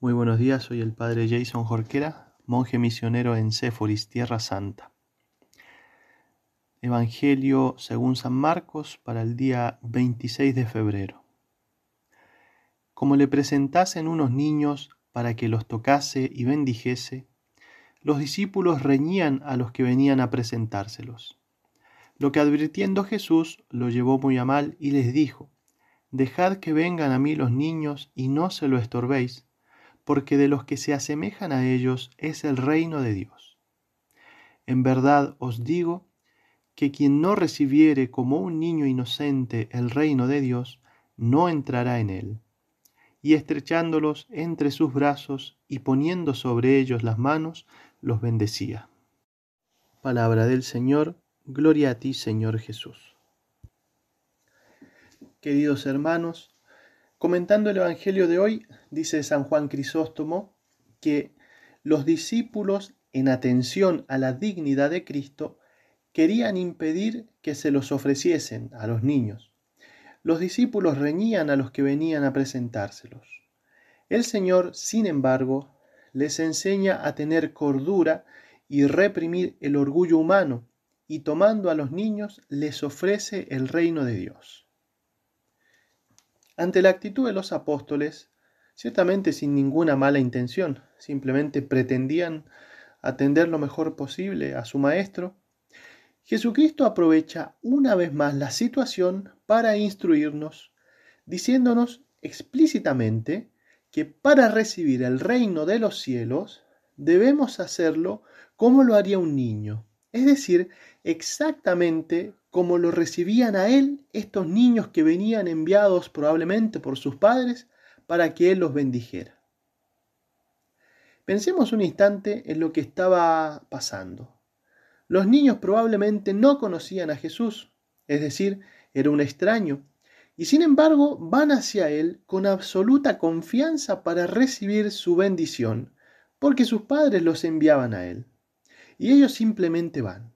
Muy buenos días, soy el padre Jason Jorquera, monje misionero en Céforis, Tierra Santa. Evangelio según San Marcos para el día 26 de febrero. Como le presentasen unos niños para que los tocase y bendijese, los discípulos reñían a los que venían a presentárselos. Lo que advirtiendo Jesús lo llevó muy a mal y les dijo, Dejad que vengan a mí los niños y no se lo estorbéis porque de los que se asemejan a ellos es el reino de Dios. En verdad os digo que quien no recibiere como un niño inocente el reino de Dios, no entrará en él. Y estrechándolos entre sus brazos y poniendo sobre ellos las manos, los bendecía. Palabra del Señor, gloria a ti Señor Jesús. Queridos hermanos, Comentando el Evangelio de hoy, dice San Juan Crisóstomo que los discípulos, en atención a la dignidad de Cristo, querían impedir que se los ofreciesen a los niños. Los discípulos reñían a los que venían a presentárselos. El Señor, sin embargo, les enseña a tener cordura y reprimir el orgullo humano, y tomando a los niños les ofrece el reino de Dios ante la actitud de los apóstoles, ciertamente sin ninguna mala intención, simplemente pretendían atender lo mejor posible a su maestro, Jesucristo aprovecha una vez más la situación para instruirnos, diciéndonos explícitamente que para recibir el reino de los cielos debemos hacerlo como lo haría un niño, es decir, exactamente como lo recibían a él estos niños que venían enviados probablemente por sus padres para que él los bendijera. Pensemos un instante en lo que estaba pasando. Los niños probablemente no conocían a Jesús, es decir, era un extraño, y sin embargo van hacia él con absoluta confianza para recibir su bendición, porque sus padres los enviaban a él. Y ellos simplemente van.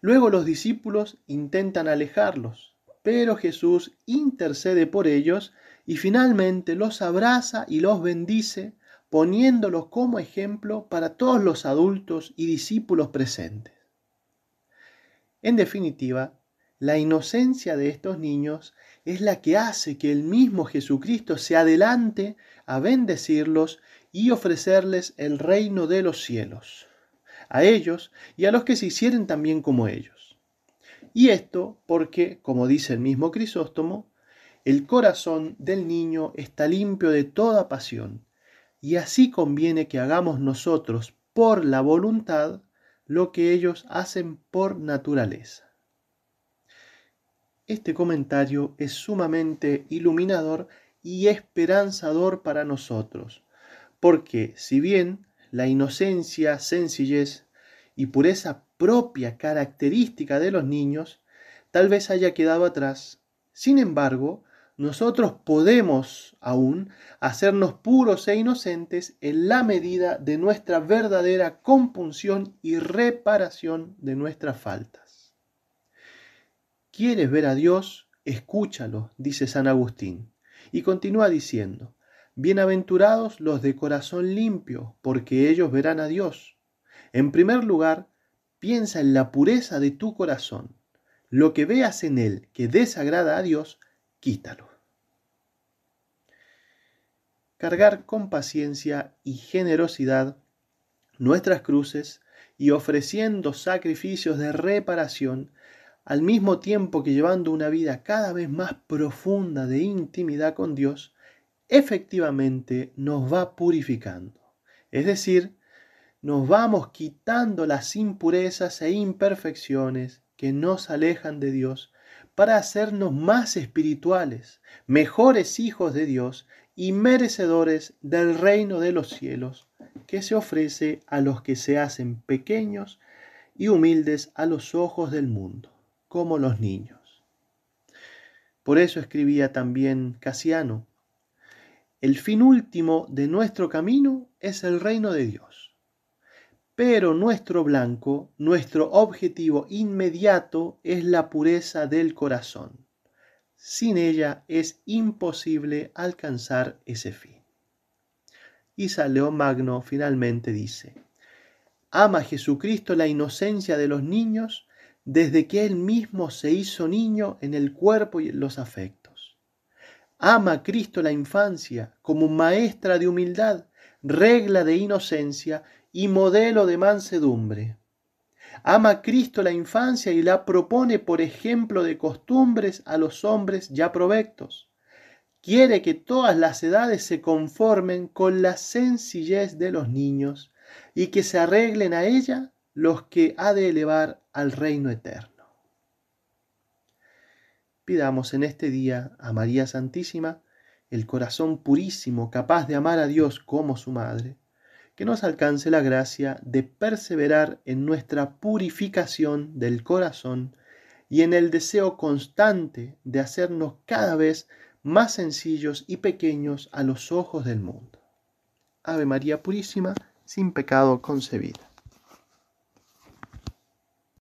Luego los discípulos intentan alejarlos, pero Jesús intercede por ellos y finalmente los abraza y los bendice, poniéndolos como ejemplo para todos los adultos y discípulos presentes. En definitiva, la inocencia de estos niños es la que hace que el mismo Jesucristo se adelante a bendecirlos y ofrecerles el reino de los cielos a ellos y a los que se hicieren también como ellos. Y esto porque, como dice el mismo Crisóstomo, el corazón del niño está limpio de toda pasión, y así conviene que hagamos nosotros por la voluntad lo que ellos hacen por naturaleza. Este comentario es sumamente iluminador y esperanzador para nosotros, porque si bien la inocencia, sencillez y pureza propia característica de los niños tal vez haya quedado atrás. Sin embargo, nosotros podemos aún hacernos puros e inocentes en la medida de nuestra verdadera compunción y reparación de nuestras faltas. ¿Quieres ver a Dios? Escúchalo, dice San Agustín. Y continúa diciendo, Bienaventurados los de corazón limpio, porque ellos verán a Dios. En primer lugar, piensa en la pureza de tu corazón. Lo que veas en él que desagrada a Dios, quítalo. Cargar con paciencia y generosidad nuestras cruces y ofreciendo sacrificios de reparación, al mismo tiempo que llevando una vida cada vez más profunda de intimidad con Dios, efectivamente nos va purificando. Es decir, nos vamos quitando las impurezas e imperfecciones que nos alejan de Dios para hacernos más espirituales, mejores hijos de Dios y merecedores del reino de los cielos que se ofrece a los que se hacen pequeños y humildes a los ojos del mundo, como los niños. Por eso escribía también Casiano, el fin último de nuestro camino es el reino de Dios. Pero nuestro blanco, nuestro objetivo inmediato es la pureza del corazón. Sin ella es imposible alcanzar ese fin. Isa León Magno finalmente dice, ama Jesucristo la inocencia de los niños desde que él mismo se hizo niño en el cuerpo y los afectos Ama Cristo la infancia como maestra de humildad, regla de inocencia y modelo de mansedumbre. Ama Cristo la infancia y la propone por ejemplo de costumbres a los hombres ya provectos. Quiere que todas las edades se conformen con la sencillez de los niños y que se arreglen a ella los que ha de elevar al reino eterno pidamos en este día a María Santísima el corazón purísimo capaz de amar a Dios como su Madre, que nos alcance la gracia de perseverar en nuestra purificación del corazón y en el deseo constante de hacernos cada vez más sencillos y pequeños a los ojos del mundo. Ave María Purísima, sin pecado concebida.